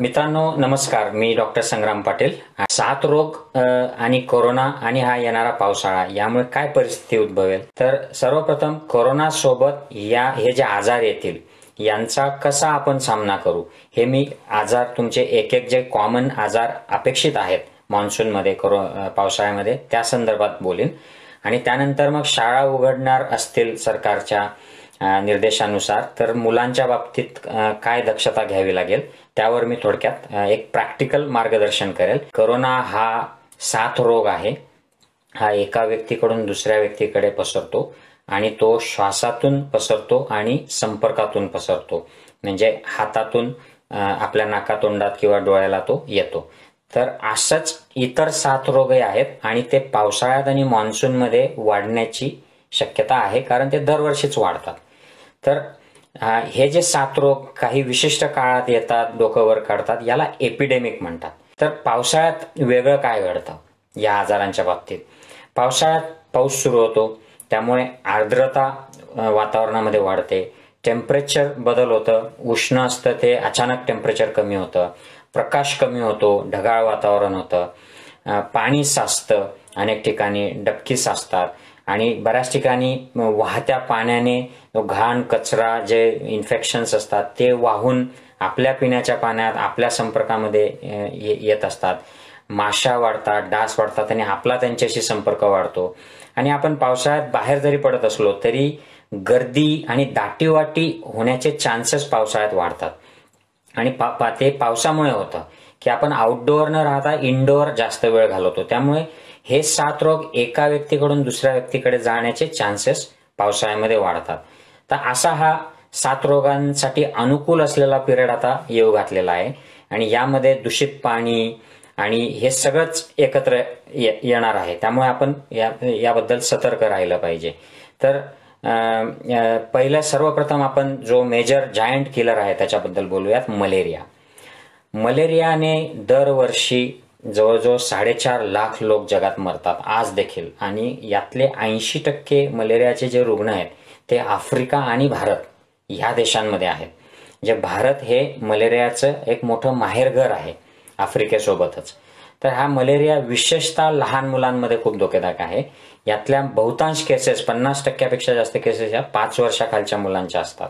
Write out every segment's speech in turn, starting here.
मित्रांनो नमस्कार मी डॉक्टर संग्राम पाटील सात रोग आणि कोरोना आणि हा येणारा पावसाळा यामुळे काय परिस्थिती उद्भवेल तर सर्वप्रथम कोरोना सोबत या हे जे आजार येतील यांचा कसा आपण सामना करू हे मी आजार तुमचे एक एक जे कॉमन आजार अपेक्षित आहेत मान्सूनमध्ये करो पावसाळ्यामध्ये त्या संदर्भात बोलेन आणि त्यानंतर मग शाळा उघडणार असतील सरकारच्या निर्देशानुसार तर मुलांच्या बाबतीत काय दक्षता घ्यावी लागेल त्यावर मी थोडक्यात एक प्रॅक्टिकल मार्गदर्शन करेल करोना हा सात रोग आहे हा एका व्यक्तीकडून दुसऱ्या व्यक्तीकडे पसरतो आणि तो श्वासातून पसरतो आणि संपर्कातून पसरतो म्हणजे हातातून आपल्या नाकातोंडात किंवा डोळ्याला तो येतो तर असंच इतर साथ रोगही आहेत आणि ते पावसाळ्यात आणि मान्सूनमध्ये वाढण्याची शक्यता आहे कारण ते दरवर्षीच वाढतात तर हे जे सात रोग काही विशिष्ट काळात येतात वर काढतात याला एपिडेमिक म्हणतात तर पावसाळ्यात वेगळं काय घडतं या आजारांच्या बाबतीत पावसाळ्यात पाऊस सुरू होतो त्यामुळे आर्द्रता वातावरणामध्ये वाढते टेम्परेचर बदल होतं उष्ण असतं ते अचानक टेम्परेचर कमी होतं प्रकाश कमी होतो ढगाळ वातावरण होतं पाणी साचतं अनेक ठिकाणी डबकी साचतात आणि बऱ्याच ठिकाणी वाहत्या पाण्याने घाण कचरा जे इन्फेक्शन्स असतात ते वाहून आपल्या पिण्याच्या पाण्यात आपल्या संपर्कामध्ये येत असतात माशा वाढतात डास वाढतात आणि आपला त्यांच्याशी संपर्क वाढतो आणि आपण पावसाळ्यात बाहेर जरी पडत असलो तरी गर्दी आणि दाटीवाटी होण्याचे चान्सेस पावसाळ्यात वाढतात आणि पा, ते पावसामुळे होतं की आपण आउटडोअर न राहता इनडोअर जास्त वेळ घालवतो त्यामुळे हे सात रोग एका व्यक्तीकडून दुसऱ्या व्यक्तीकडे जाण्याचे चान्सेस पावसाळ्यामध्ये वाढतात तर असा हा सात रोगांसाठी अनुकूल असलेला पिरियड आता येऊ घातलेला आहे आणि यामध्ये दूषित पाणी आणि हे सगळंच एकत्र येणार आहे त्यामुळे आपण या याबद्दल सतर्क राहिलं पाहिजे तर पहिलं सर्वप्रथम आपण जो मेजर जायंट किलर आहे त्याच्याबद्दल बोलूयात मलेरिया मलेरियाने दरवर्षी जवळजवळ साडेचार लाख लोक जगात मरतात आज देखील आणि यातले ऐंशी टक्के मलेरियाचे जे रुग्ण आहेत ते आफ्रिका आणि भारत ह्या देशांमध्ये आहेत जे भारत हे मलेरियाचं एक मोठं माहेरघर आहे आफ्रिकेसोबतच तर हा मलेरिया विशेषतः लहान मुलांमध्ये खूप धोकेदायक आहे यातल्या बहुतांश केसेस पन्नास टक्क्यापेक्षा जास्त केसेस या पाच वर्षाखालच्या मुलांच्या असतात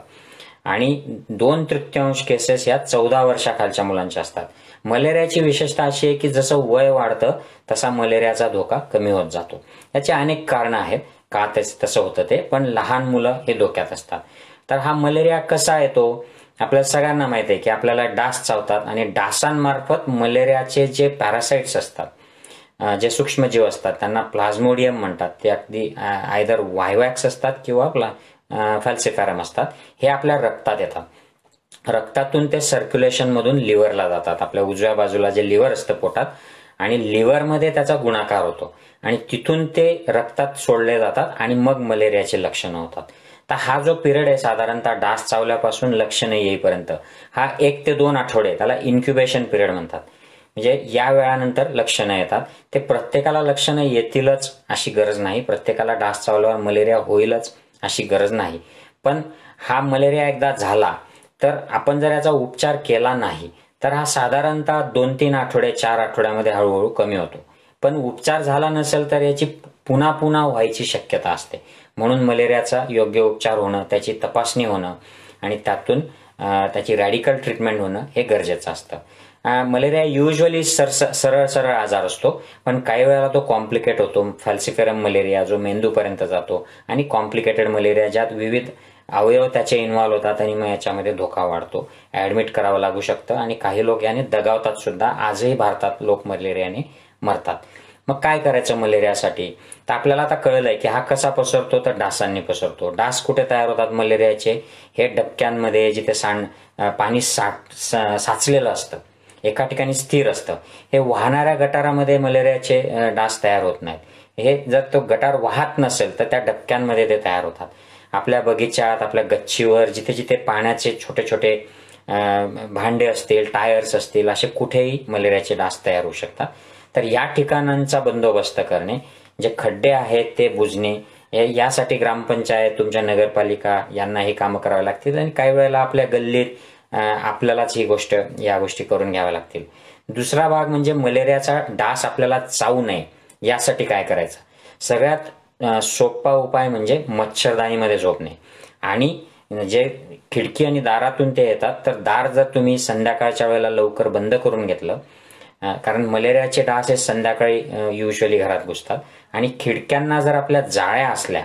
आणि दोन तृतीयांश केसेस या चौदा वर्षाखालच्या मुलांच्या असतात मलेरियाची विशेषता अशी आहे की जसं वय वाढतं तसा मलेरियाचा धोका कमी होत जातो याचे अनेक कारण आहेत का त्याचं तसं होतं ते पण लहान मुलं हे धोक्यात असतात तर हा मलेरिया कसा येतो आपल्याला सगळ्यांना माहिती आहे की आपल्याला डास चावतात आणि डासांमार्फत मलेरियाचे जे पॅरासाइट्स असतात जे सूक्ष्मजीव असतात त्यांना प्लाझ्मोडियम म्हणतात ते अगदी आयदर वायवॅक्स असतात किंवा फॅल्सिफॅरम असतात हे आपल्या रक्तात येतात रक्तातून ते सर्क्युलेशनमधून लिव्हरला जातात आपल्या उजव्या बाजूला जे लिव्हर असतं पोटात आणि लिव्हरमध्ये त्याचा गुणाकार होतो आणि तिथून ते रक्तात सोडले जातात आणि मग मलेरियाचे लक्षणं होतात तर हा जो पिरियड आहे साधारणतः डास चावल्यापासून लक्षणं येईपर्यंत हा एक ते दोन आठवडे त्याला इन्क्युबेशन पिरियड म्हणतात म्हणजे या वेळानंतर लक्षणं येतात ते प्रत्येकाला लक्षणं येतीलच अशी गरज नाही प्रत्येकाला डास चावल्यावर मलेरिया होईलच अशी गरज नाही पण हा मलेरिया एकदा झाला तर आपण जर याचा उपचार केला नाही तर हा साधारणतः दोन तीन आठवडे चार आठवड्यामध्ये हळूहळू कमी होतो पण उपचार झाला नसेल तर याची पुन्हा पुन्हा व्हायची शक्यता असते म्हणून मलेरियाचा योग्य उपचार होणं त्याची तपासणी होणं आणि त्यातून त्याची रॅडिकल ट्रीटमेंट होणं हे गरजेचं असतं मलेरिया युजली सर सरळ सरळ आजार असतो पण काही वेळेला तो कॉम्प्लिकेट होतो फॅल्सिफेरम मलेरिया जो मेंदूपर्यंत जातो आणि कॉम्प्लिकेटेड मलेरिया ज्यात विविध अवयव त्याचे इन्व्हॉल्व्ह होतात आणि मग याच्यामध्ये धोका वाढतो ऍडमिट करावं लागू शकतं आणि काही लोक याने दगावतात सुद्धा आजही भारतात लोक मलेरियाने मरतात मग काय करायचं मलेरियासाठी तर आपल्याला आता कळलं आहे की हा कसा पसरतो तर डासांनी पसरतो डास कुठे तयार होतात मलेरियाचे हे डबक्यांमध्ये जिथे सांड पाणी साठ साचलेलं असतं एका ठिकाणी स्थिर असतं हे वाहणाऱ्या गटारामध्ये मलेरियाचे डास तयार होत नाहीत हे जर तो गटार वाहत नसेल तर त्या डबक्यांमध्ये ते तयार होतात आपल्या बगीचात आपल्या गच्चीवर जिथे जिथे पाण्याचे छोटे छोटे भांडे असतील टायर्स असतील असे कुठेही मलेरियाचे डास तयार होऊ शकतात तर या ठिकाणांचा बंदोबस्त करणे जे खड्डे आहेत ते बुजणे यासाठी ग्रामपंचायत तुमच्या नगरपालिका यांना ही कामं करावे लागतील आणि काही वेळेला आपल्या गल्लीत आपल्यालाच ही गोष्ट या गोष्टी करून घ्याव्या लागतील दुसरा भाग म्हणजे मलेरियाचा डास आपल्याला चावू नये यासाठी काय करायचं सगळ्यात सोपा उपाय म्हणजे मच्छरदाणीमध्ये झोपणे आणि जे खिडकी आणि दारातून ते येतात तर दार जर तुम्ही संध्याकाळच्या वेळेला लवकर बंद करून घेतलं कारण मलेरियाचे डास हे संध्याकाळी युजली घरात घुसतात आणि खिडक्यांना जर आपल्या जाळ्या असल्या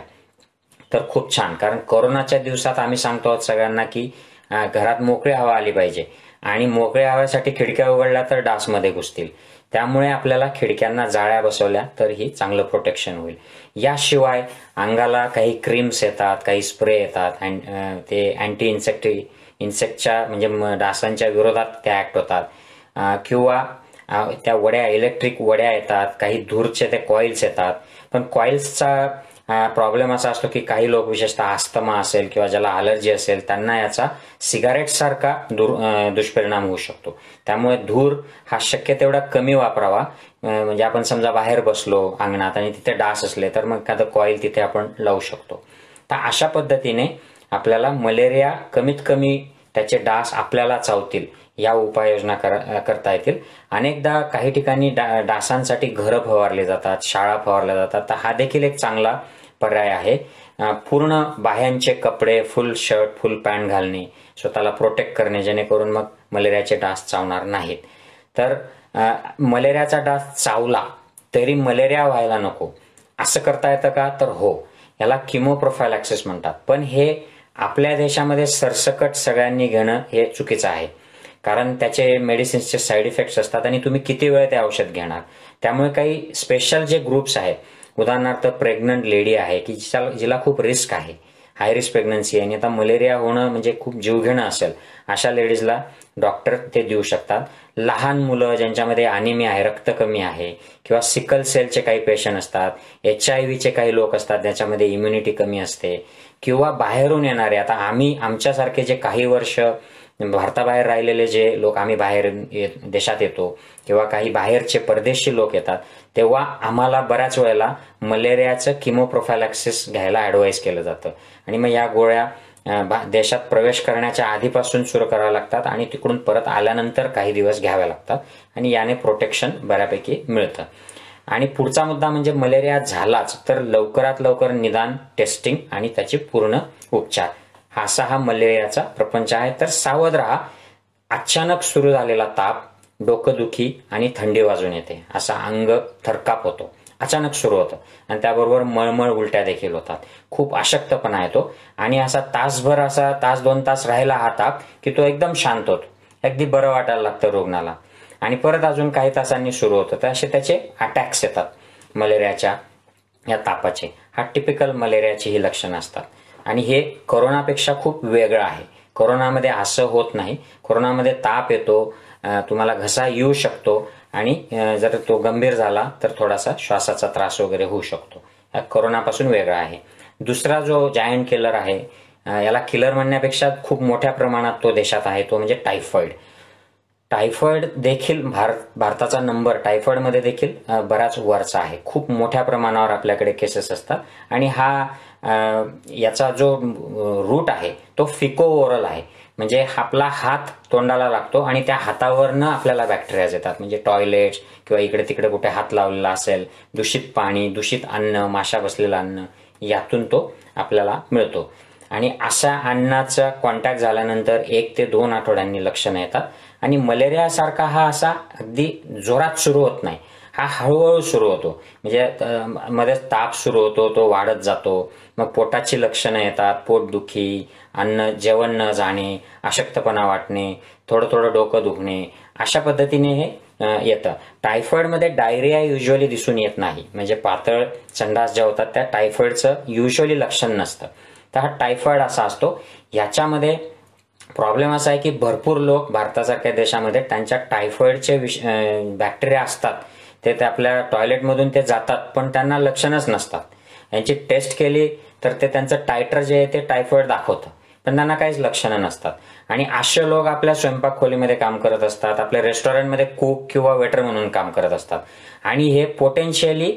तर खूप छान कारण कोरोनाच्या दिवसात आम्ही सांगतो आहोत सगळ्यांना की घरात मोकळी हवा आली पाहिजे आणि मोकळ्या हव्यासाठी खिडक्या उघडल्या तर डासमध्ये घुसतील त्यामुळे आपल्याला खिडक्यांना जाळ्या बसवल्या तर ही चांगलं प्रोटेक्शन होईल याशिवाय अंगाला काही क्रीम्स येतात काही स्प्रे येतात ते अँटी इन्सेक्ट इन्सेक्टच्या म्हणजे डासांच्या विरोधात त्या ॲक्ट होतात किंवा त्या वड्या इलेक्ट्रिक वड्या येतात काही धूरचे ते कॉईल्स येतात पण कॉईल्सचा प्रॉब्लेम असा असतो की काही लोक विशेषतः आस्तमा असेल किंवा ज्याला अलर्जी असेल त्यांना याचा सारखा दुर दुष्परिणाम होऊ शकतो त्यामुळे धूर हा शक्य तेवढा कमी वापरावा म्हणजे आपण समजा बाहेर बसलो अंगणात आणि तिथे डास असले तर मग एखादं कॉईल तिथे आपण लावू शकतो तर अशा पद्धतीने आपल्याला मलेरिया कमीत कमी त्याचे डास आपल्याला चावतील या उपाययोजना कर करता येतील अनेकदा काही ठिकाणी डा डासांसाठी घरं फवारली जातात शाळा फवारल्या जातात तर हा देखील एक चांगला पर्याय आहे पूर्ण बाह्यांचे कपडे फुल शर्ट फुल पॅन्ट घालणे स्वतःला प्रोटेक्ट करणे जेणेकरून मग मलेरियाचे डास चावणार नाहीत तर मलेरियाचा डास चावला तरी मलेरिया व्हायला नको असं करता येतं का तर हो याला किमो म्हणतात पण हे आपल्या देशामध्ये सरसकट सगळ्यांनी घेणं हे चुकीचं आहे कारण त्याचे मेडिसिन्सचे साईड इफेक्ट्स असतात आणि तुम्ही किती वेळ ते औषध घेणार त्यामुळे काही स्पेशल जे ग्रुप्स आहेत उदाहरणार्थ प्रेग्नंट लेडी आहे की जिच्या जिला खूप रिस्क आहे हाय रिस्क प्रेग्नन्सी आहे आणि आता मलेरिया होणं म्हणजे खूप जीवघेणं असेल अशा लेडीजला डॉक्टर ते देऊ शकतात लहान मुलं ज्यांच्यामध्ये अनिमी आहे रक्त कमी आहे किंवा सिकल सेलचे काही पेशंट असतात एच आय व्हीचे काही लोक असतात ज्याच्यामध्ये इम्युनिटी कमी असते किंवा बाहेरून येणारे आता आम्ही आमच्यासारखे जे काही वर्ष भारताबाहेर राहिलेले जे लोक आम्ही बाहेर देशात येतो किंवा काही बाहेरचे परदेशी लोक येतात तेव्हा आम्हाला बऱ्याच वेळेला मलेरियाचं किमोप्रोफायलॅक्सिस घ्यायला ॲडवाईस केलं जातं आणि मग या गोळ्या देशात प्रवेश करण्याच्या आधीपासून सुरू कराव्या लागतात आणि तिकडून परत आल्यानंतर काही दिवस घ्याव्या लागतात आणि याने प्रोटेक्शन बऱ्यापैकी मिळतं आणि पुढचा मुद्दा म्हणजे मलेरिया झालाच तर लवकरात लवकर निदान टेस्टिंग आणि त्याची पूर्ण उपचार हा असा हा मलेरियाचा प्रपंच आहे तर सावध राहा अचानक सुरू झालेला ताप डोकंदुखी आणि थंडी वाजून येते असा अंग थरकाप होतो अचानक सुरू होतं आणि त्याबरोबर मळमळ उलट्या देखील होतात खूप अशक्तपणा येतो आणि असा तासभर असा तास दोन तास राहिला हा ताप की तो एकदम शांत होतो अगदी बरं वाटायला लागतं रुग्णाला आणि परत अजून काही तासांनी सुरू होतं तर असे त्याचे अटॅक्स येतात मलेरियाच्या या तापाचे हा टिपिकल मलेरियाची ही लक्षणं असतात आणि हे करोनापेक्षा खूप वेगळं आहे करोनामध्ये असं होत नाही कोरोनामध्ये ताप येतो तुम्हाला घसा येऊ शकतो आणि जर तो गंभीर झाला तर थोडासा श्वासाचा त्रास वगैरे होऊ शकतो हा करोनापासून वेगळा आहे दुसरा जो जायंट किलर आहे याला किलर म्हणण्यापेक्षा खूप मोठ्या प्रमाणात तो देशात आहे तो म्हणजे टायफॉईड टायफॉईड देखील भारत भारताचा नंबर टायफॉइडमध्ये देखील बराच वरचा आहे खूप मोठ्या प्रमाणावर आपल्याकडे केसेस असतात आणि हा याचा जो रूट आहे तो फिको ओरल आहे म्हणजे आपला हात तोंडाला लागतो आणि त्या हातावरनं आपल्याला बॅक्टेरियाज येतात म्हणजे टॉयलेट्स किंवा इकडे तिकडे कुठे हात लावलेला असेल दूषित पाणी दूषित अन्न माशा बसलेलं अन्न यातून तो आपल्याला मिळतो आणि अशा अन्नाचा कॉन्टॅक्ट झाल्यानंतर एक ते दोन आठवड्यांनी लक्षणं येतात आणि मलेरियासारखा हा असा अगदी जोरात सुरू होत नाही हा हळूहळू सुरू होतो म्हणजे मध्ये ताप सुरू होतो तो वाढत जातो मग पोटाची लक्षणं येतात पोटदुखी अन्न जेवण न जाणे अशक्तपणा वाटणे थोडं थोडं डोकं दुखणे अशा पद्धतीने हे येतं टायफॉईडमध्ये डायरिया युजली दिसून येत नाही म्हणजे पातळ चंडास ज्या होतात त्या टायफॉईडचं युजली लक्षण नसतं तर हा टायफॉईड असा असतो याच्यामध्ये प्रॉब्लेम असा आहे की भरपूर लोक भारतासारख्या देशामध्ये त्यांच्या टायफॉईडचे विष बॅक्टेरिया असतात ते ते आपल्या टॉयलेटमधून ते जातात पण त्यांना लक्षणच नसतात यांची टेस्ट केली तर ते त्यांचं टायटर जे आहे ते टायफॉइड दाखवतं पण त्यांना काहीच लक्षणं नसतात आणि असे लोक आपल्या स्वयंपाक खोलीमध्ये काम करत असतात आपल्या रेस्टॉरंटमध्ये कुक किंवा वेटर म्हणून काम करत असतात आणि हे पोटेन्शियली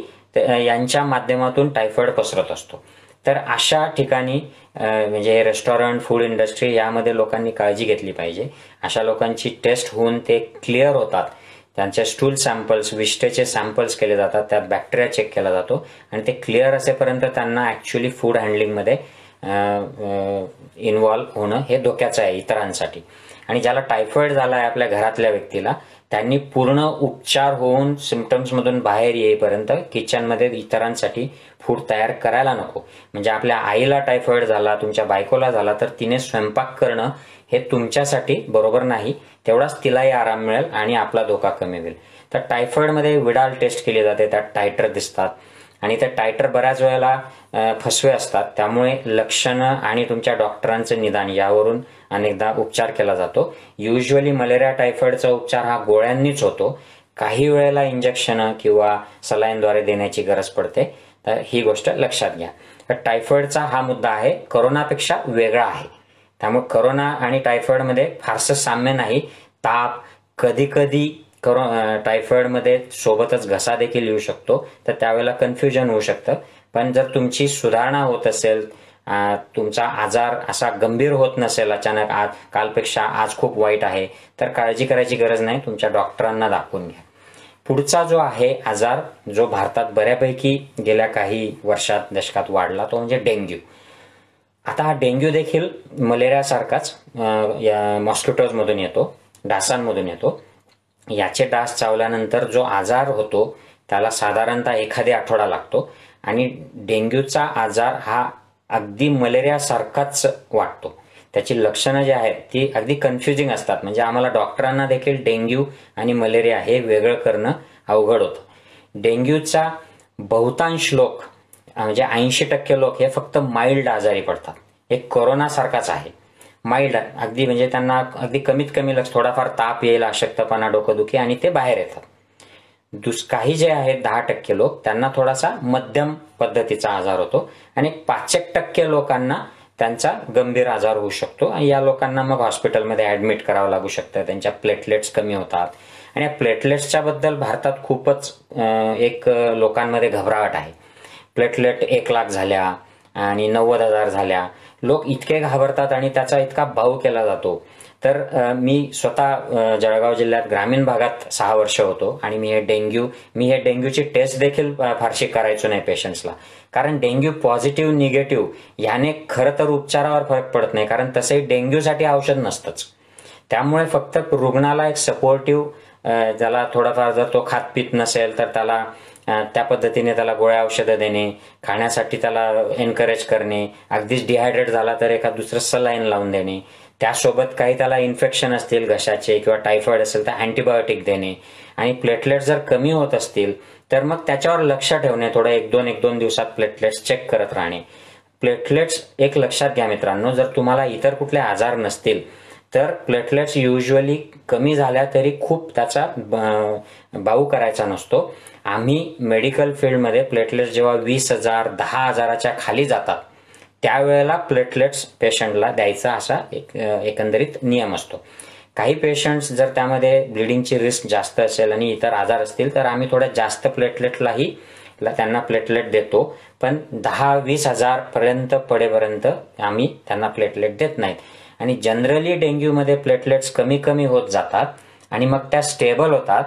यांच्या माध्यमातून टायफॉइड पसरत असतो तर अशा ठिकाणी म्हणजे रेस्टॉरंट फूड इंडस्ट्री यामध्ये लोकांनी काळजी घेतली पाहिजे अशा लोकांची टेस्ट होऊन ते क्लिअर होतात त्यांच्या स्टूल सॅम्पल्स विष्ठेचे सॅम्पल्स केले जातात त्यात बॅक्टेरिया चेक केला जातो आणि ते क्लिअर असेपर्यंत त्यांना ॲक्च्युली फूड हँडलिंगमध्ये इन्वॉल्व्ह होणं हे धोक्याचं आहे इतरांसाठी आणि ज्याला टायफॉइड झाला आहे आपल्या घरातल्या व्यक्तीला त्यांनी पूर्ण उपचार होऊन सिमटम्समधून बाहेर येईपर्यंत किचनमध्ये इतरांसाठी फूड तयार करायला नको म्हणजे आपल्या आईला टायफॉइड झाला तुमच्या बायकोला झाला तर तिने स्वयंपाक करणं हे तुमच्यासाठी बरोबर नाही तेवढाच तिलाही आराम मिळेल आणि आपला धोका कमी होईल तर टायफॉईडमध्ये विडाल टेस्ट केली जाते त्यात टायटर दिसतात आणि त्या टायटर बऱ्याच वेळेला फसवे असतात त्यामुळे लक्षणं आणि तुमच्या डॉक्टरांचं निदान यावरून अनेकदा उपचार केला जातो युजली मलेरिया टायफॉइडचा उपचार हा गोळ्यांनीच होतो काही वेळेला इंजेक्शन किंवा सलाईनद्वारे देण्याची गरज पडते ही गोष्ट लक्षात घ्या तर टायफॉईडचा हा मुद्दा आहे करोनापेक्षा वेगळा आहे त्यामुळे करोना आणि टायफॉइडमध्ये फारसं साम्य नाही ताप कधी करो टायफॉइडमध्ये सोबतच घसा देखील येऊ शकतो तर त्यावेळेला कन्फ्युजन होऊ शकतं पण जर तुमची सुधारणा होत असेल तुमचा आजार असा गंभीर होत नसेल अचानक आज कालपेक्षा आज खूप वाईट आहे तर काळजी करायची गरज नाही तुमच्या डॉक्टरांना दाखवून घ्या पुढचा जो आहे आजार जो भारतात बऱ्यापैकी गेल्या काही वर्षात दशकात वाढला तो म्हणजे डेंग्यू आता हा डेंग्यू देखील मलेरियासारखाच या मॉस्किटोजमधून येतो डासांमधून येतो याचे डास चावल्यानंतर जो आजार होतो त्याला साधारणतः एखादी आठवडा लागतो आणि डेंग्यूचा आजार हा अगदी मलेरियासारखाच वाटतो त्याची लक्षणं जी आहेत ती अगदी कन्फ्युजिंग असतात म्हणजे आम्हाला डॉक्टरांना देखील डेंग्यू आणि मलेरिया हे वेगळं करणं अवघड होतं डेंग्यूचा बहुतांश लोक म्हणजे ऐंशी टक्के लोक हे फक्त माइल्ड आजारी पडतात हे कोरोनासारखाच आहे माइल्ड अगदी म्हणजे त्यांना अगदी कमीत कमी लक्ष थोडाफार ताप येईल अशक्तपणा डोकंदुखी आणि ते बाहेर येतात दुस काही जे आहेत दहा टक्के लोक त्यांना थोडासा मध्यम पद्धतीचा आजार होतो आणि पाच टक्के लोकांना त्यांचा गंभीर आजार होऊ शकतो आणि या लोकांना मग हॉस्पिटलमध्ये ऍडमिट करावं लागू शकतं त्यांच्या प्लेटलेट्स कमी होतात आणि या प्लेटलेट्सच्या बद्दल भारतात खूपच एक लोकांमध्ये घबराहट आहे प्लेटलेट एक लाख झाल्या आणि नव्वद हजार झाल्या लोक इतके घाबरतात आणि त्याचा इतका भाव केला जातो तर मी स्वतः जळगाव जिल्ह्यात ग्रामीण भागात सहा वर्ष होतो आणि मी हे डेंग्यू मी हे डेंग्यूची टेस्ट देखील फारशी करायचो नाही पेशंट्सला कारण डेंग्यू पॉझिटिव्ह निगेटिव्ह ह्याने खरं तर उपचारावर फरक पडत नाही कारण तसंही डेंग्यूसाठी औषध नसतंच त्यामुळे फक्त रुग्णाला एक सपोर्टिव्ह ज्याला थोडाफार जर तो खात पित नसेल तर त्याला त्या पद्धतीने त्याला गोळ्या औषधं देणे खाण्यासाठी त्याला एनकरेज करणे अगदीच डिहायड्रेट झाला तर एका दुसरं सलाईन लावून देणे त्यासोबत काही त्याला इन्फेक्शन असतील घशाचे किंवा टायफॉइड असेल तर अँटीबायोटिक देणे आणि प्लेटलेट जर कमी होत असतील तर मग त्याच्यावर लक्ष ठेवणे थोडं एक दोन एक दोन दिवसात प्लेटलेट्स चेक करत राहणे प्लेटलेट्स एक लक्षात घ्या मित्रांनो जर तुम्हाला इतर कुठले आजार नसतील तर प्लेटलेट्स युजली कमी झाल्या तरी खूप त्याचा भाऊ करायचा नसतो आम्ही मेडिकल फील्डमध्ये प्लेटलेट्स जेव्हा वीस हजार दहा हजाराच्या खाली जातात त्यावेळेला प्लेटलेट्स पेशंटला द्यायचा असा एक एकंदरीत नियम असतो काही पेशंट्स जर त्यामध्ये ब्लिडिंगची रिस्क जास्त असेल आणि इतर आजार असतील तर आम्ही थोड्या जास्त प्लेटलेटलाही त्यांना प्लेटलेट देतो पण दहा वीस हजारपर्यंत पडेपर्यंत आम्ही त्यांना प्लेटलेट देत नाहीत आणि जनरली डेंग्यूमध्ये प्लेटलेट्स कमी कमी होत जातात आणि मग त्या स्टेबल होतात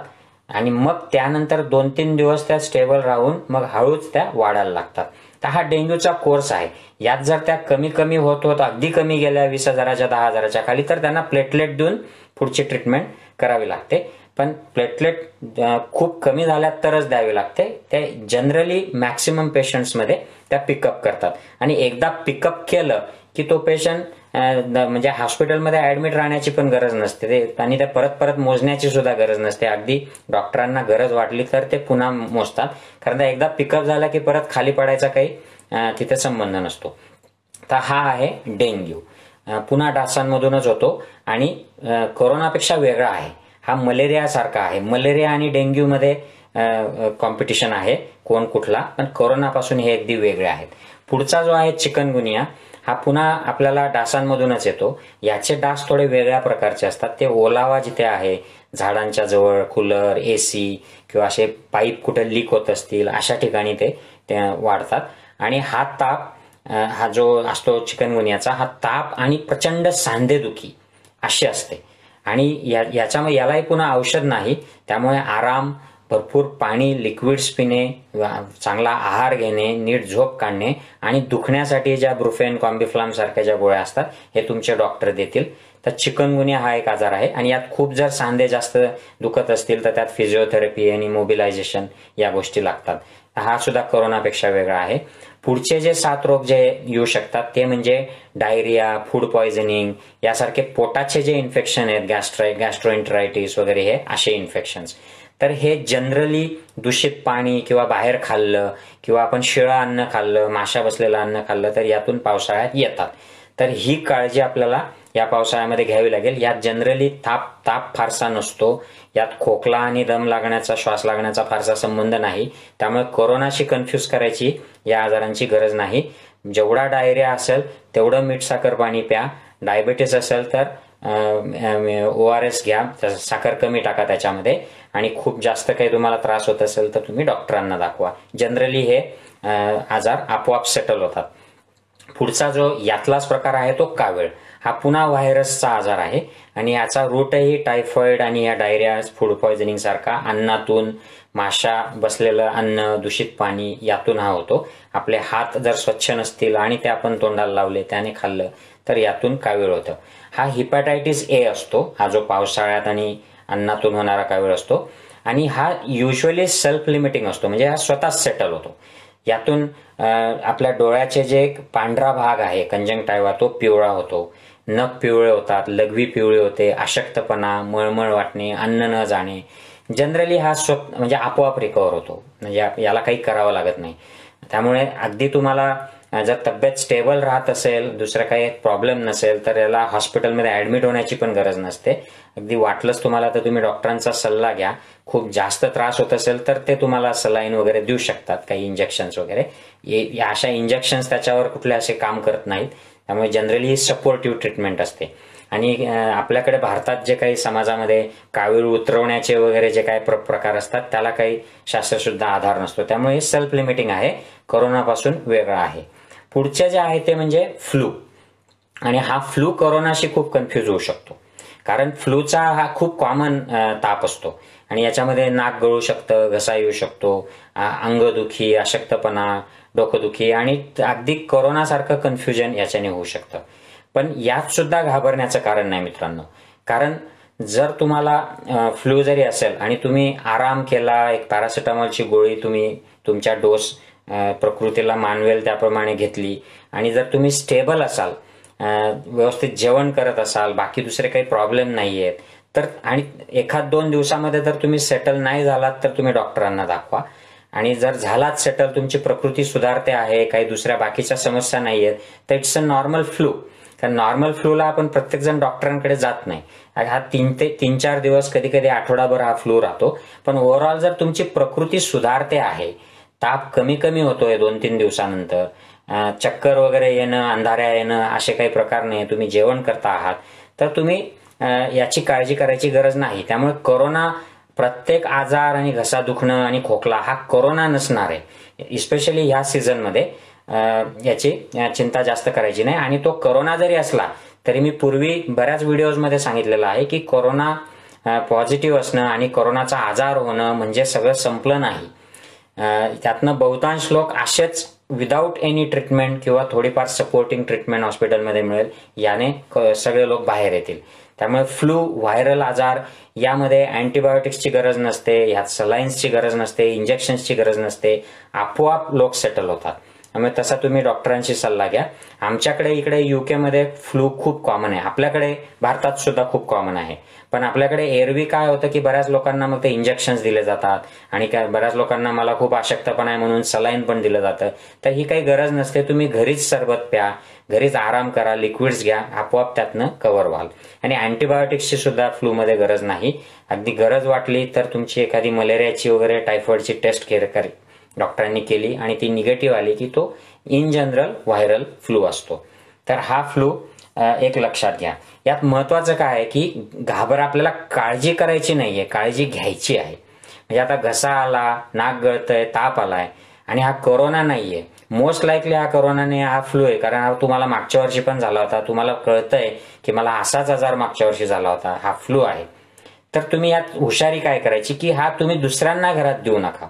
आणि मग त्यानंतर दोन तीन दिवस त्या स्टेबल राहून मग हळूच त्या वाढायला लागतात तर हा डेंग्यूचा कोर्स आहे यात जर त्या कमी कमी होत होत अगदी कमी गेल्या वीस हजाराच्या दहा हजाराच्या खाली तर त्यांना प्लेटलेट देऊन पुढची ट्रीटमेंट करावी लागते पण प्लेटलेट खूप कमी झाल्या तरच द्यावी लागते ते जनरली मॅक्सिमम पेशंट्समध्ये त्या पिकअप करतात आणि एकदा पिकअप केलं की तो पेशंट म्हणजे हॉस्पिटलमध्ये ऍडमिट राहण्याची पण गरज नसते ते आणि त्या परत परत मोजण्याची सुद्धा गरज नसते अगदी डॉक्टरांना गरज वाटली तर ते पुन्हा मोजतात कारण एकदा पिकअप झाला की परत खाली पडायचा काही तिथे संबंध नसतो तर हा आहे डेंग्यू पुन्हा डासांमधूनच होतो आणि कोरोनापेक्षा वेगळा आहे हा मलेरिया सारखा आहे मलेरिया आणि डेंग्यूमध्ये कॉम्पिटिशन आहे कोण कुठला पण कोरोनापासून हे अगदी वेगळे आहेत पुढचा जो आहे चिकनगुनिया हा पुन्हा आपल्याला डासांमधूनच येतो याचे डास थोडे वेगळ्या प्रकारचे असतात ते ओलावा जिथे आहे झाडांच्या जवळ कूलर ए सी किंवा असे पाईप कुठे लीक होत असतील अशा ठिकाणी ते वाढतात आणि हा ताप हा जो असतो चिकनगुनियाचा हा ताप आणि प्रचंड सांधेदुखी अशी असते आणि या याच्यामुळे यालाही पुन्हा औषध नाही त्यामुळे आराम भरपूर पाणी लिक्विड्स पिणे चांगला आहार घेणे नीट झोप काढणे आणि दुखण्यासाठी ज्या ब्रुफेन कॉम्बिफ्लाम सारख्या ज्या गोळ्या असतात हे तुमचे डॉक्टर देतील तर चिकनगुन्या हा एक आजार आहे आणि यात खूप जर सांधे जास्त दुखत असतील तर त्यात फिजिओथेरपी आणि मोबिलायझेशन या गोष्टी लागतात हा सुद्धा करोनापेक्षा वेगळा आहे पुढचे जे सात रोग जे येऊ शकतात ते म्हणजे डायरिया फूड पॉयझनिंग यासारखे पोटाचे जे इन्फेक्शन आहेत गॅस्ट्राय वगैरे हे असे इन्फेक्शन्स तर हे जनरली दूषित पाणी किंवा बाहेर खाल्लं किंवा आपण शिळं अन्न खाल्लं माशा बसलेलं अन्न खाल्लं तर यातून पावसाळ्यात येतात तर ही काळजी आपल्याला या पावसाळ्यामध्ये घ्यावी लागेल यात जनरली ताप ताप फारसा नसतो यात खोकला आणि दम लागण्याचा श्वास लागण्याचा फारसा संबंध नाही त्यामुळे कोरोनाशी कन्फ्यूज करायची या आजारांची गरज नाही जेवढा डायरिया असेल तेवढं मीठ साखर पाणी प्या डायबिटीस असेल तर ओ आर एस घ्या त्याचा साखर कमी टाका त्याच्यामध्ये आणि खूप जास्त काही तुम्हाला त्रास होत असेल तर तुम्ही डॉक्टरांना दाखवा जनरली हे आजार आपोआप सेटल होतात पुढचा जो यातलाच प्रकार आहे तो कावेळ हा पुन्हा व्हायरसचा आजार आहे आणि याचा रूटही टायफॉइड आणि या डायरिया फूड पॉयझनिंग सारखा अन्नातून माशा बसलेलं अन्न दूषित पाणी यातून हा होतो आपले हात जर स्वच्छ नसतील आणि ते आपण तोंडाला लावले त्याने खाल्लं तर यातून कावेळ होतं हा हिपॅटायटिस ए असतो हा जो पावसाळ्यात आणि अन्नातून होणारा वेळ असतो आणि हा युजली सेल्फ लिमिटिंग असतो म्हणजे हा स्वतः सेटल होतो यातून आपल्या डोळ्याचे जे एक पांढरा भाग आहे कंजंग टायवा तो पिवळा होतो नख पिवळे होतात लघवी पिवळे होते अशक्तपणा मळमळ वाटणे अन्न न जाणे जनरली हा स्व म्हणजे आपोआप रिकवर होतो म्हणजे याला काही करावं लागत नाही त्यामुळे अगदी तुम्हाला जर तब्येत स्टेबल राहत असेल दुसरा काही प्रॉब्लेम नसेल तर याला हॉस्पिटलमध्ये ऍडमिट होण्याची पण गरज नसते अगदी वाटलंच तुम्हाला तर तुम्ही डॉक्टरांचा सल्ला घ्या खूप जास्त त्रास होत असेल तर ते तुम्हाला सलाईन वगैरे देऊ शकतात काही इंजेक्शन्स वगैरे या अशा इंजेक्शन्स त्याच्यावर कुठले असे काम करत नाहीत त्यामुळे जनरली सपोर्टिव्ह ट्रीटमेंट असते आणि आपल्याकडे भारतात जे काही समाजामध्ये कावीळ उतरवण्याचे वगैरे जे काही प्र प्रकार असतात त्याला काही शास्त्रशुद्ध आधार नसतो त्यामुळे सेल्फ लिमिटिंग आहे करोनापासून वेगळा आहे पुढच्या जे आहे ते म्हणजे फ्लू आणि हा फ्लू करोनाशी खूप कन्फ्यूज होऊ शकतो कारण फ्लूचा हा खूप कॉमन ताप असतो आणि याच्यामध्ये नाक गळू शकतं घसा येऊ शकतो अंगदुखी अशक्तपणा डोकदुखी आणि अगदी करोनासारखं कन्फ्युजन याच्याने होऊ शकतं पण यात सुद्धा घाबरण्याचं कारण नाही मित्रांनो कारण जर तुम्हाला फ्लू जरी असेल आणि तुम्ही आराम केला एक पॅरासिटामॉलची गोळी तुम्ही तुमच्या डोस प्रकृतीला मानवेल त्याप्रमाणे घेतली आणि जर तुम्ही स्टेबल असाल व्यवस्थित जेवण करत असाल बाकी दुसरे काही प्रॉब्लेम नाही आहेत तर आणि एखाद दोन दिवसामध्ये जर तुम्ही सेटल नाही झालात तर तुम्ही डॉक्टरांना दाखवा आणि जर झालात सेटल तुमची प्रकृती सुधारते आहे काही दुसऱ्या बाकीच्या समस्या नाही आहेत तर इट्स अ नॉर्मल फ्लू कारण नॉर्मल फ्लूला आपण प्रत्येकजण डॉक्टरांकडे जात नाही हा तीन ते तीन चार दिवस कधी कधी आठवडाभर हा फ्लू राहतो पण ओव्हरऑल जर तुमची प्रकृती सुधारते आहे ताप कमी कमी होतोय दोन तीन दिवसानंतर चक्कर वगैरे येणं अंधाऱ्या येणं असे काही प्रकार नाही तुम्ही जेवण करता आहात तर तुम्ही याची काळजी करायची गरज नाही त्यामुळे करोना प्रत्येक आजार आणि घसा दुखणं आणि खोकला हा करोना नसणार आहे इस्पेशली ह्या सीझनमध्ये याची चिंता जास्त करायची नाही आणि तो करोना जरी असला तरी मी पूर्वी बऱ्याच व्हिडिओजमध्ये सांगितलेलं आहे की करोना पॉझिटिव्ह असणं आणि करोनाचा आजार होणं म्हणजे सगळं संपलं नाही त्यातनं बहुतांश लोक असेच विदाऊट एनी ट्रीटमेंट किंवा थोडीफार सपोर्टिंग ट्रीटमेंट हॉस्पिटलमध्ये मिळेल याने सगळे लोक बाहेर येतील त्यामुळे फ्लू व्हायरल आजार यामध्ये अँटीबायोटिक्सची गरज नसते यात सलाइन्सची गरज नसते इंजेक्शन्सची गरज नसते आपोआप लोक सेटल होतात त्यामुळे तसा तुम्ही डॉक्टरांशी सल्ला घ्या आमच्याकडे इकडे युकेमध्ये फ्लू खूप कॉमन आहे आपल्याकडे भारतात सुद्धा खूप कॉमन आहे पण आपल्याकडे एरवी काय होतं की बऱ्याच लोकांना मग ते इंजेक्शन दिले जातात आणि काय बऱ्याच लोकांना मला खूप पण आहे म्हणून सलाईन पण दिलं जातं तर ही काही गरज नसते तुम्ही घरीच सरबत प्या घरीच आराम करा लिक्विड्स घ्या आपोआप त्यातनं कव्हर व्हाल आणि अँटीबायोटिक्सची सुद्धा फ्लूमध्ये गरज नाही अगदी गरज वाटली तर तुमची एखादी मलेरियाची वगैरे टायफॉईडची टेस्ट केअर करी डॉक्टरांनी केली आणि ती निगेटिव्ह आली की तो इन जनरल व्हायरल फ्लू असतो तर हा फ्लू एक लक्षात घ्या यात महत्वाचं काय आहे की घाबर आपल्याला काळजी करायची नाही आहे काळजी घ्यायची आहे म्हणजे आता घसा आला नाक गळतंय ताप आलाय आणि हा करोना नाही आहे मोस्ट लाईकली हा करोनाने हा फ्लू आहे कारण हा तुम्हाला मागच्या वर्षी पण झाला होता तुम्हाला कळतंय की मला असाच आजार मागच्या वर्षी झाला होता हा फ्लू आहे तर तुम्ही यात हुशारी काय करायची की हा तुम्ही दुसऱ्यांना घरात देऊ नका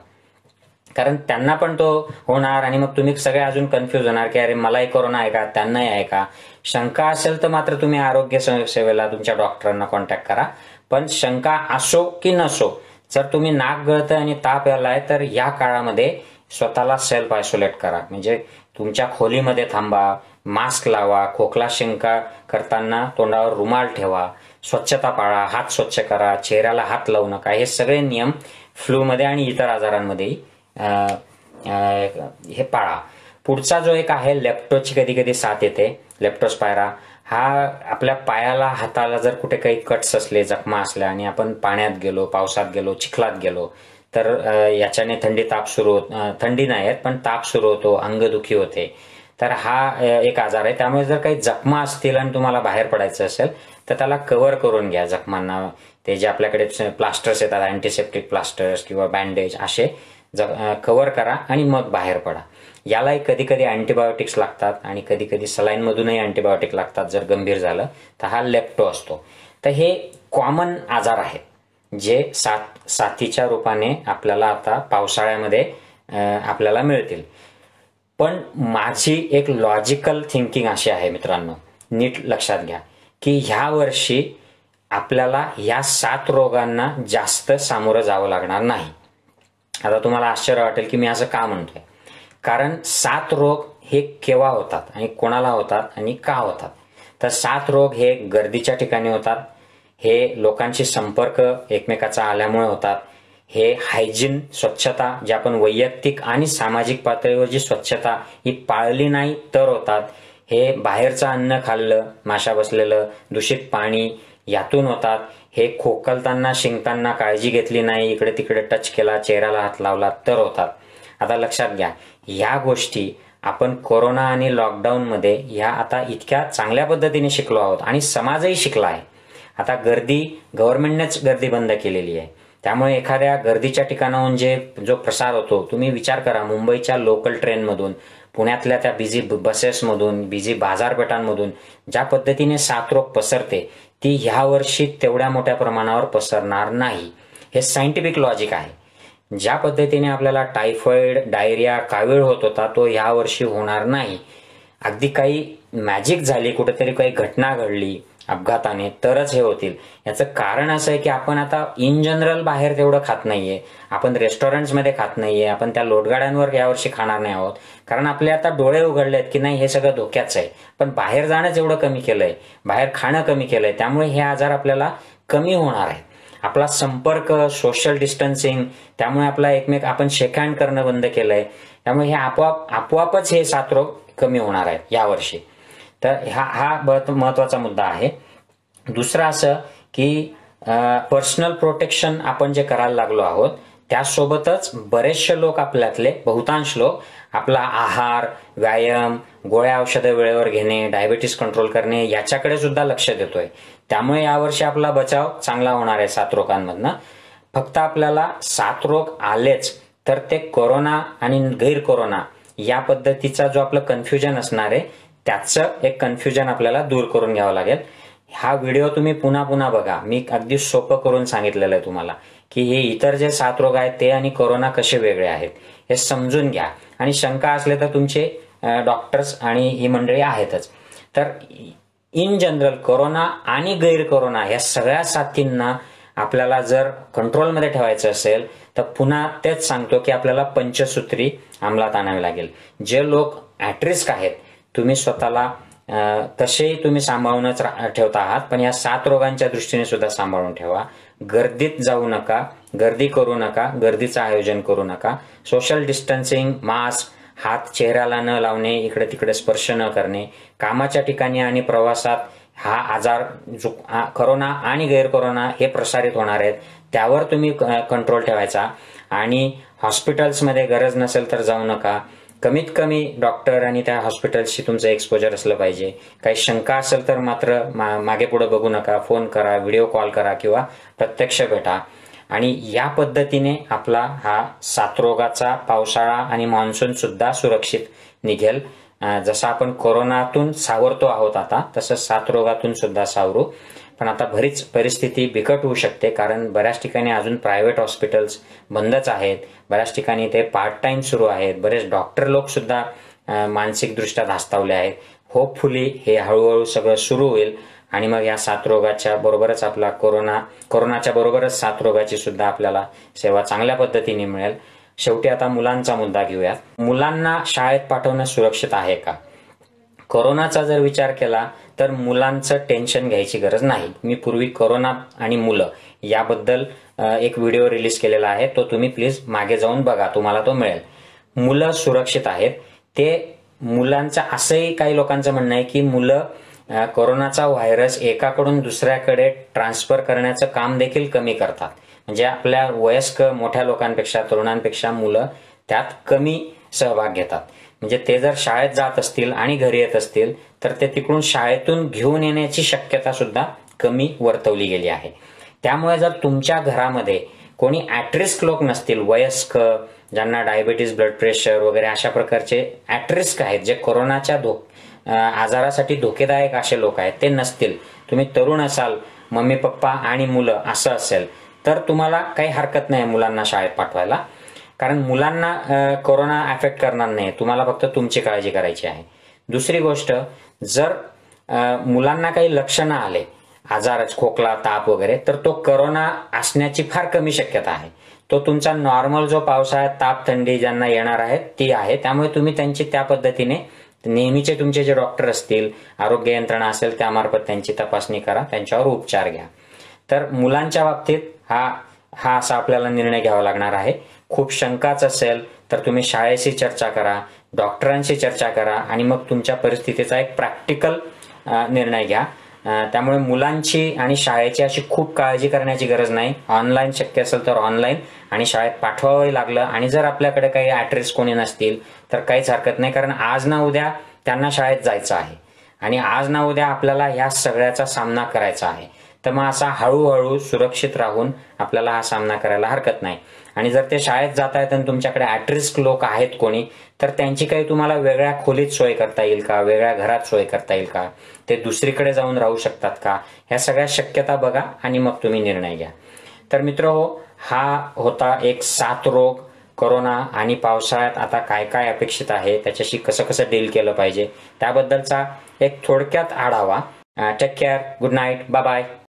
कारण त्यांना पण तो होणार आणि मग तुम्ही सगळे अजून कन्फ्यूज होणार की अरे मलाही कोरोना आहे का त्यांनाही आहे का शंका असेल तर मात्र तुम्ही आरोग्य सेवेला तुमच्या डॉक्टरांना कॉन्टॅक्ट करा पण शंका असो की नसो जर तुम्ही नाक गळतं आणि ताप याला आहे तर या काळामध्ये स्वतःला सेल्फ आयसोलेट करा म्हणजे तुमच्या खोलीमध्ये थांबा मास्क लावा खोकला शंका करताना तोंडावर रुमाल ठेवा स्वच्छता पाळा हात स्वच्छ करा चेहऱ्याला हात लावू नका हे सगळे नियम फ्लूमध्ये आणि इतर आजारांमध्येही हे पाळा पुढचा जो एक आहे लेप्टोची कधी कधी साथ येते लेप्टोस पायरा हा आपल्या पायाला हाताला जर कुठे काही कट्स असले जखमा असल्या आणि आपण पाण्यात गेलो पावसात गेलो चिखलात गेलो तर याच्याने थंडी ताप सुरू होत थंडी नाही आहेत पण ताप सुरू होतो अंगदुखी होते तर हा एक आजार आहे त्यामुळे जर काही जखमा असतील आणि तुम्हाला बाहेर पडायचं असेल तर त्याला कव्हर करून घ्या जखमांना ते जे आपल्याकडे प्लास्टर्स येतात अँटीसेप्टिक प्लास्टर्स किंवा बँडेज असे कवर करा आणि मग बाहेर पडा यालाही कधी कधी अँटीबायोटिक्स लागतात आणि कधी कधी सलाईनमधूनही अँटीबायोटिक लागतात जर गंभीर झालं तर हा लेप्टो असतो तर हे कॉमन आजार आहेत जे सात साथीच्या रूपाने आपल्याला आता पावसाळ्यामध्ये आपल्याला मिळतील पण माझी एक लॉजिकल थिंकिंग अशी आहे मित्रांनो नीट लक्षात घ्या की ह्या वर्षी आपल्याला या सात रोगांना जास्त सामोरं जावं लागणार नाही आता तुम्हाला आश्चर्य वाटेल की मी असं का म्हणतोय कारण सात रोग हे केव्हा होतात आणि कोणाला होतात आणि का होतात तर सात रोग हे गर्दीच्या ठिकाणी होतात हे लोकांशी संपर्क एकमेकाचा आल्यामुळे होतात हे हायजीन स्वच्छता जे आपण वैयक्तिक आणि सामाजिक पातळीवर जी स्वच्छता ही पाळली नाही तर होतात हे बाहेरचं अन्न खाल्लं माशा बसलेलं दूषित पाणी यातून होतात हे खोकलताना शिंकताना काळजी घेतली नाही इकडे तिकडे टच केला चेहऱ्याला हात लावला तर होतात आता लक्षात घ्या ह्या गोष्टी आपण कोरोना आणि लॉकडाऊनमध्ये ह्या आता इतक्या चांगल्या पद्धतीने शिकलो आहोत आणि समाजही शिकला आहे आता गर्दी गव्हर्नमेंटनेच गर्दी बंद केलेली आहे त्यामुळे एखाद्या गर्दीच्या ठिकाणाहून जे जो प्रसार होतो तुम्ही विचार करा मुंबईच्या लोकल ट्रेनमधून पुण्यातल्या त्या बिझी बसेसमधून बिझी बाजारपेठांमधून ज्या पद्धतीने साथरोग पसरते ती ह्या वर्षी तेवढ्या मोठ्या प्रमाणावर पसरणार नाही हे सायंटिफिक लॉजिक आहे ज्या पद्धतीने आपल्याला टायफॉईड डायरिया कावीळ होत होता तो ह्या वर्षी होणार नाही अगदी काही मॅजिक झाली कुठेतरी काही घटना घडली अपघाताने तरच हे होतील याचं कारण असं आहे की आपण आता इन जनरल बाहेर तेवढं खात नाहीये आपण रेस्टॉरंट्समध्ये खात नाहीये आपण त्या लोटगाड्यांवर यावर्षी खाणार नाही आहोत कारण आपले आता डोळे उघडलेत की नाही हे सगळं धोक्याच आहे पण बाहेर जाणंच एवढं कमी केलंय बाहेर खाणं कमी केलंय त्यामुळे हे आजार आपल्याला कमी होणार आहेत आपला संपर्क सोशल डिस्टन्सिंग त्यामुळे आपला एकमेक आपण शेकहँड करणं बंद केलंय त्यामुळे हे आपोआप आपोआपच हे सात रोग कमी होणार आहेत यावर्षी तर हा हा महत्वाचा मुद्दा आहे दुसरं असं की पर्सनल प्रोटेक्शन आपण जे करायला लागलो आहोत त्यासोबतच बरेचसे लोक आपल्यातले बहुतांश लोक आपला आहार व्यायाम गोळ्या औषधं वेळेवर घेणे डायबिटीस कंट्रोल करणे याच्याकडे सुद्धा लक्ष देतोय त्यामुळे यावर्षी आपला बचाव चांगला होणार आहे सात रोगांमधनं फक्त आपल्याला सात रोग आलेच तर ते कोरोना आणि गैर कोरोना या पद्धतीचा जो आपलं कन्फ्युजन असणार आहे त्याचं एक कन्फ्युजन आपल्याला दूर करून घ्यावं लागेल हा व्हिडिओ तुम्ही पुन्हा पुन्हा बघा मी अगदी सोपं करून सांगितलेलं आहे तुम्हाला की हे इतर जे सात रोग आहेत ते आणि कोरोना कसे वेगळे आहेत हे समजून घ्या आणि शंका असले तर तुमचे डॉक्टर्स आणि ही मंडळी आहेतच तर इन जनरल कोरोना आणि गैर कोरोना या सगळ्या साथींना आपल्याला जर कंट्रोलमध्ये ठेवायचं असेल तर पुन्हा तेच सांगतो की आपल्याला पंचसूत्री अंमलात आणावी लागेल जे लोक ॲट आहेत तुम्ही स्वतःला तसेही तुम्ही सांभाळूनच ठेवता आहात पण या सात रोगांच्या दृष्टीने सुद्धा सांभाळून ठेवा गर्दीत जाऊ नका गर्दी करू नका गर्दीचं आयोजन करू नका सोशल डिस्टन्सिंग मास्क हात चेहऱ्याला न लावणे इकडे तिकडे स्पर्श न करणे कामाच्या ठिकाणी आणि प्रवासात हा आजार जो करोना आणि गैरकोरोना हे प्रसारित होणार आहेत त्यावर तुम्ही कंट्रोल ठेवायचा आणि हॉस्पिटल्समध्ये गरज नसेल तर जाऊ नका कमीत कमी डॉक्टर आणि त्या हॉस्पिटलशी तुमचं एक्सपोजर असलं पाहिजे काही शंका असेल तर मात्र मा मागे पुढे बघू नका फोन करा व्हिडिओ कॉल करा किंवा प्रत्यक्ष भेटा आणि या पद्धतीने आपला हा साथरोगाचा पावसाळा आणि सुद्धा सुरक्षित निघेल जसं आपण कोरोनातून सावरतो आहोत आता तसं साथरोगातून सुद्धा सावरू पण आता बरीच परिस्थिती बिकट होऊ शकते कारण बऱ्याच ठिकाणी अजून प्रायव्हेट हॉस्पिटल्स बंदच आहेत बऱ्याच ठिकाणी ते पार्ट टाइम सुरू आहेत बरेच डॉक्टर लोकसुद्धा मानसिकदृष्ट्या धास्तावले आहेत होपफुली हे हळूहळू सगळं सुरू होईल आणि मग या रोगाच्या बरोबरच आपला कोरोना कोरोनाच्या बरोबरच रोगाची सुद्धा आपल्याला सेवा चांगल्या पद्धतीने मिळेल शेवटी आता मुलांचा मुद्दा घेऊयात मुलांना शाळेत पाठवणं सुरक्षित आहे का कोरोनाचा जर विचार केला तर मुलांचं टेन्शन घ्यायची गरज नाही मी पूर्वी कोरोना आणि मुलं याबद्दल एक व्हिडिओ रिलीज केलेला आहे तो तुम्ही प्लीज मागे जाऊन बघा तुम्हाला तो मिळेल मुलं सुरक्षित आहेत ते मुलांचं असंही काही लोकांचं म्हणणं आहे की मुलं कोरोनाचा व्हायरस एकाकडून दुसऱ्याकडे ट्रान्सफर करण्याचं काम देखील कमी करतात म्हणजे आपल्या वयस्क मोठ्या लोकांपेक्षा तरुणांपेक्षा मुलं त्यात कमी सहभाग घेतात म्हणजे ते जर शाळेत जात असतील आणि घरी येत असतील तर ते तिकडून शाळेतून घेऊन येण्याची शक्यता सुद्धा कमी वर्तवली गेली आहे त्यामुळे जर तुमच्या घरामध्ये कोणी ॲट्रिस्क लोक नसतील वयस्क ज्यांना डायबेटीज ब्लड प्रेशर वगैरे अशा प्रकारचे ॲट्रिस्क आहेत जे कोरोनाच्या धो आजारासाठी धोकेदायक असे लोक आहेत ते नसतील तुम्ही तरुण असाल मम्मी पप्पा आणि मुलं असं असेल तर तुम्हाला काही हरकत नाही मुलांना शाळेत पाठवायला कारण मुलांना कोरोना अफेक्ट करणार नाही तुम्हाला फक्त तुमची काळजी करायची आहे दुसरी गोष्ट जर मुलांना काही लक्षणं आले आजारच खोकला ताप वगैरे तर तो करोना असण्याची फार कमी शक्यता आहे तो तुमचा नॉर्मल जो पावसाळ्यात ताप थंडी ज्यांना येणार आहे ती आहे त्यामुळे तुम्ही त्यांची त्या पद्धतीने नेहमीचे तुमचे जे डॉक्टर असतील आरोग्य यंत्रणा असेल त्यामार्फत त्यांची तपासणी करा त्यांच्यावर उपचार घ्या तर मुलांच्या बाबतीत हा हा असा आपल्याला निर्णय घ्यावा लागणार आहे खूप शंकाच असेल तर तुम्ही शाळेशी चर्चा करा डॉक्टरांशी चर्चा करा आणि मग तुमच्या परिस्थितीचा एक प्रॅक्टिकल निर्णय घ्या त्यामुळे मुलांची आणि शाळेची अशी खूप काळजी करण्याची गरज नाही ऑनलाईन शक्य असेल तर ऑनलाईन आणि शाळेत पाठवावंही लागलं आणि जर आपल्याकडे काही ऍड्रेस कोणी नसतील तर काहीच हरकत नाही कारण आज ना उद्या त्यांना शाळेत जायचं आहे आणि आज ना उद्या आपल्याला ह्या सगळ्याचा सामना करायचा आहे तर मग असा हळूहळू सुरक्षित राहून आपल्याला हा सामना करायला हरकत नाही आणि जर ते शाळेत जात आहेत आणि तुमच्याकडे ॲट लोक आहेत कोणी तर त्यांची काही तुम्हाला वेगळ्या खोलीत सोय करता येईल का वेगळ्या घरात सोय करता येईल का ते दुसरीकडे जाऊन राहू शकतात का ह्या सगळ्या शक्यता बघा आणि मग तुम्ही निर्णय घ्या तर मित्र हो हा होता एक सात रोग कोरोना आणि पावसाळ्यात आता काय काय अपेक्षित आहे त्याच्याशी कसं कसं डील केलं पाहिजे त्याबद्दलचा एक थोडक्यात आढावा take care good night bye bye